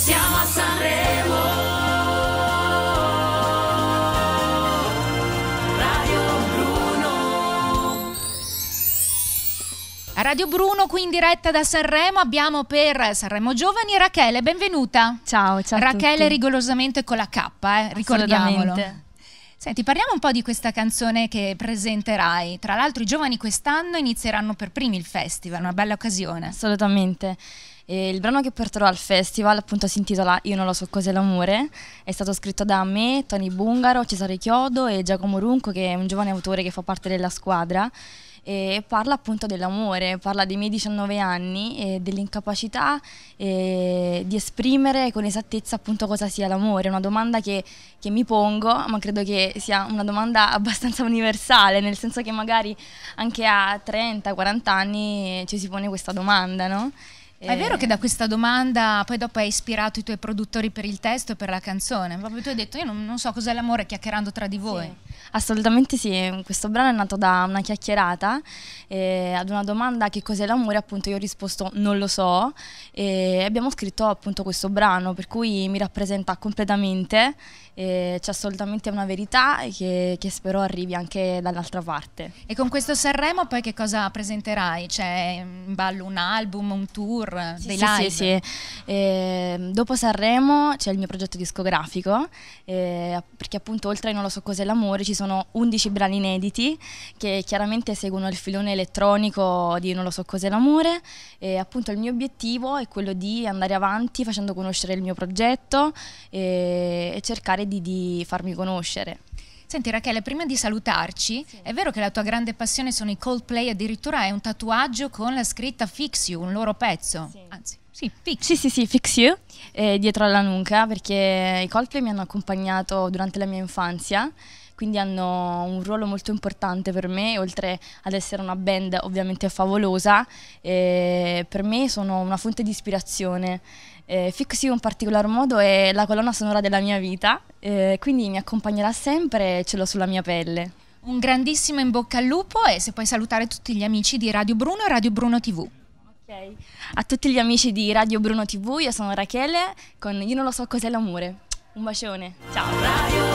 Siamo a Sanremo. Radio Bruno, qui in diretta da Sanremo, abbiamo per Sanremo Giovani Rachele, benvenuta. Ciao, ciao. Rachele rigorosamente con la K, eh, ricordiamolo. Senti, parliamo un po' di questa canzone che presenterai. Tra l'altro i giovani quest'anno inizieranno per primi il festival, una bella occasione. Assolutamente. E il brano che porterò al festival appunto si intitola Io non lo so cos'è l'amore, è stato scritto da me, Tony Bungaro, Cesare Chiodo e Giacomo Runco che è un giovane autore che fa parte della squadra e parla appunto dell'amore, parla dei miei 19 anni e dell'incapacità di esprimere con esattezza appunto cosa sia l'amore, una domanda che, che, mi pongo, ma credo che sia una domanda abbastanza universale, nel senso che magari anche a 30-40 anni ci si pone questa domanda, no? È vero eh. che da questa domanda poi dopo hai ispirato i tuoi produttori per il testo e per la canzone, proprio tu hai detto io non, non so cos'è l'amore chiacchierando tra di voi. Sì. Assolutamente sì, questo brano è nato da una chiacchierata eh, ad una domanda che cos'è l'amore, appunto io ho risposto non lo so e abbiamo scritto appunto questo brano per cui mi rappresenta completamente, eh, c'è assolutamente una verità che, che spero arrivi anche dall'altra parte. E con questo Sanremo poi che cosa presenterai? C'è cioè, in ballo un album, un tour, sì, dei sì, live? Sì, sì. Eh, dopo Sanremo c'è il mio progetto discografico perché appunto oltre a Non lo so cos'è l'amore ci sono 11 brani inediti che chiaramente seguono il filone elettronico di Non lo so cos'è l'amore e appunto il mio obiettivo è quello di andare avanti facendo conoscere il mio progetto e, e cercare di, di farmi conoscere. Senti Rachele, prima di salutarci, sì. è vero che la tua grande passione sono i Coldplay, addirittura è un tatuaggio con la scritta Fix You, un loro pezzo. Sì. Anzi, sì, Fix. Sì, sì, sì, Fix You, eh, dietro alla nuca, perché i Coldplay mi hanno accompagnato durante la mia infanzia quindi hanno un ruolo molto importante per me, oltre ad essere una band ovviamente favolosa, eh, per me sono una fonte di ispirazione. Eh, Fixio in particolar modo è la colonna sonora della mia vita, eh, quindi mi accompagnerà sempre e ce l'ho sulla mia pelle. Un grandissimo in bocca al lupo e se puoi salutare tutti gli amici di Radio Bruno e Radio Bruno TV. Okay. A tutti gli amici di Radio Bruno TV, io sono Rachele con Io non lo so cos'è l'amore. Un bacione, ciao! Radio